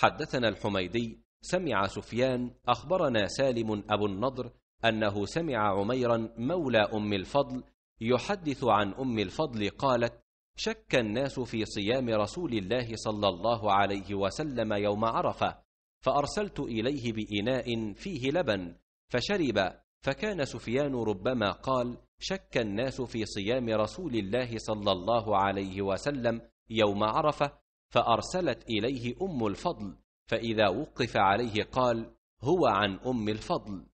حدثنا الحميدي سمع سفيان أخبرنا سالم أبو النضر أنه سمع عميرا مولى أم الفضل يحدث عن أم الفضل قالت شك الناس في صيام رسول الله صلى الله عليه وسلم يوم عرفة فأرسلت إليه بإناء فيه لبن فشرب فكان سفيان ربما قال شك الناس في صيام رسول الله صلى الله عليه وسلم يوم عرفه فارسلت اليه ام الفضل فاذا وقف عليه قال هو عن ام الفضل